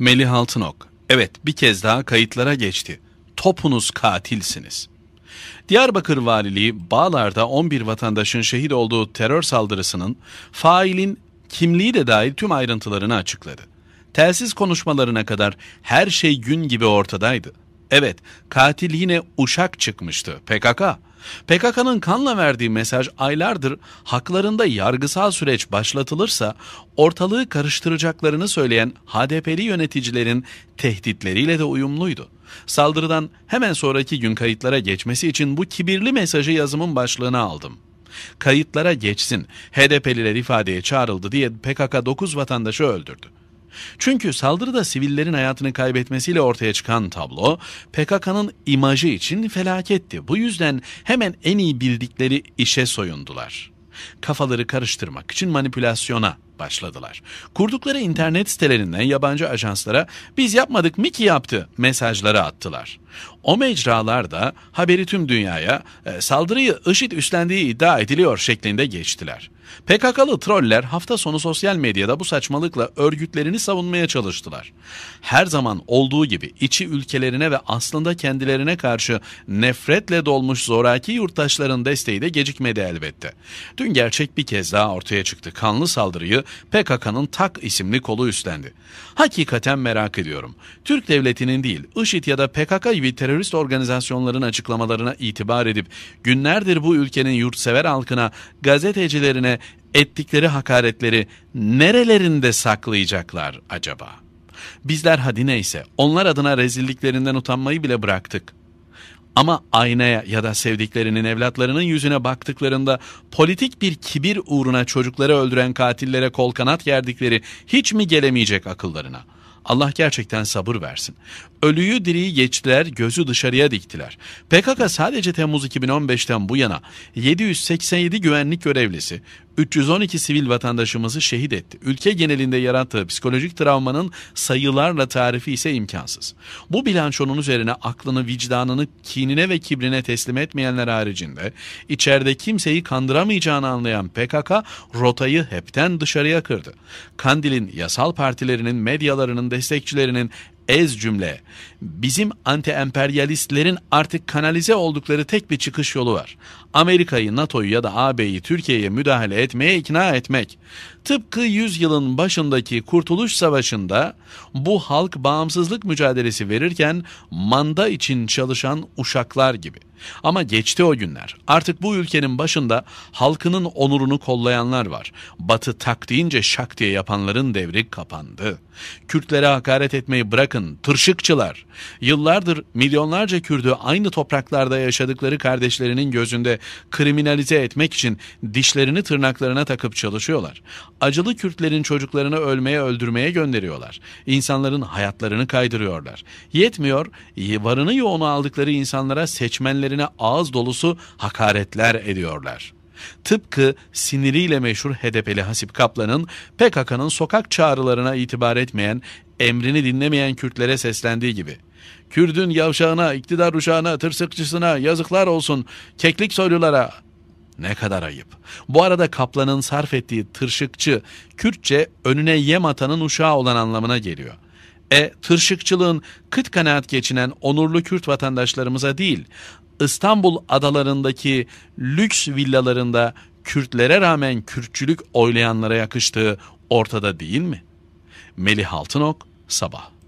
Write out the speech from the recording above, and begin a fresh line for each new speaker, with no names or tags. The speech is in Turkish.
Melih Altınok. Evet bir kez daha kayıtlara geçti. Topunuz katilsiniz. Diyarbakır Valiliği Bağlar'da 11 vatandaşın şehit olduğu terör saldırısının failin kimliği de dahil tüm ayrıntılarını açıkladı. Telsiz konuşmalarına kadar her şey gün gibi ortadaydı. Evet, katil yine uşak çıkmıştı. PKK PKK'nın kanla verdiği mesaj aylardır haklarında yargısal süreç başlatılırsa ortalığı karıştıracaklarını söyleyen HDP'li yöneticilerin tehditleriyle de uyumluydu. Saldırıdan hemen sonraki gün kayıtlara geçmesi için bu kibirli mesajı yazımın başlığına aldım. Kayıtlara geçsin, HDP'liler ifadeye çağrıldı diye PKK 9 vatandaşı öldürdü. Çünkü saldırıda sivillerin hayatını kaybetmesiyle ortaya çıkan tablo PKK'nın imajı için felaketti. Bu yüzden hemen en iyi bildikleri işe soyundular. Kafaları karıştırmak için manipülasyona başladılar. Kurdukları internet sitelerinden yabancı ajanslara biz yapmadık mı ki yaptı mesajları attılar. O mecralarda haberi tüm dünyaya e, saldırıyı IŞİD üstlendiği iddia ediliyor şeklinde geçtiler. PKK'lı troller hafta sonu sosyal medyada bu saçmalıkla örgütlerini savunmaya çalıştılar. Her zaman olduğu gibi içi ülkelerine ve aslında kendilerine karşı nefretle dolmuş zoraki yurttaşların desteği de gecikmedi elbette. Dün gerçek bir kez daha ortaya çıktı. Kanlı saldırıyı PKK'nın TAK isimli kolu üstlendi. Hakikaten merak ediyorum. Türk devletinin değil, IŞİD ya da PKK gibi terörist organizasyonların açıklamalarına itibar edip günlerdir bu ülkenin yurtsever halkına, gazetecilerine, ettikleri hakaretleri nerelerinde saklayacaklar acaba? Bizler hadi neyse onlar adına rezilliklerinden utanmayı bile bıraktık. Ama aynaya ya da sevdiklerinin evlatlarının yüzüne baktıklarında politik bir kibir uğruna çocukları öldüren katillere kol kanat gerdikleri hiç mi gelemeyecek akıllarına? Allah gerçekten sabır versin. Ölüyü diriyi geçtiler, gözü dışarıya diktiler. PKK sadece Temmuz 2015'ten bu yana 787 güvenlik görevlisi, 312 sivil vatandaşımızı şehit etti. Ülke genelinde yarattığı psikolojik travmanın sayılarla tarifi ise imkansız. Bu bilançonun üzerine aklını, vicdanını, kinine ve kibrine teslim etmeyenler haricinde içeride kimseyi kandıramayacağını anlayan PKK rotayı hepten dışarıya kırdı. Kandil'in yasal partilerinin, medyalarının, destekçilerinin ez cümle. Bizim anti-emperyalistlerin artık kanalize oldukları tek bir çıkış yolu var. Amerika'yı, NATO'yu ya da AB'yi Türkiye'ye müdahale etmeye ikna etmek. Tıpkı yüzyılın başındaki Kurtuluş Savaşı'nda bu halk bağımsızlık mücadelesi verirken manda için çalışan uşaklar gibi. Ama geçti o günler. Artık bu ülkenin başında halkının onurunu kollayanlar var. Batı tak deyince şak diye yapanların devri kapandı. Kürtlere hakaret etmeyi bırakın tırşıkçılar. Yıllardır milyonlarca Kürtü aynı topraklarda yaşadıkları kardeşlerinin gözünde kriminalize etmek için dişlerini tırnaklarına takıp çalışıyorlar. Acılı Kürtlerin çocuklarını ölmeye öldürmeye gönderiyorlar. İnsanların hayatlarını kaydırıyorlar. Yetmiyor, varını yoğunu aldıkları insanlara seçmenleri kendilerine ağız dolusu hakaretler ediyorlar. Tıpkı siniriyle meşhur HDP'li Hasip Kaplan'ın PKK'nın sokak çağrılarına itibar etmeyen, emrini dinlemeyen Kürtlere seslendiği gibi. Kürdün yavşağına, iktidar uşağına, tırsıkçısına, yazıklar olsun, keklik soylulara, ne kadar ayıp. Bu arada kaplanın sarf ettiği tırşıkçı, Kürtçe önüne yem atanın uşağı olan anlamına geliyor. E tırşıkçılığın kıt kanaat geçinen onurlu Kürt vatandaşlarımıza değil, İstanbul adalarındaki lüks villalarında Kürtlere rağmen Kürtçülük oylayanlara yakıştığı ortada değil mi? Melih Altınok, Sabah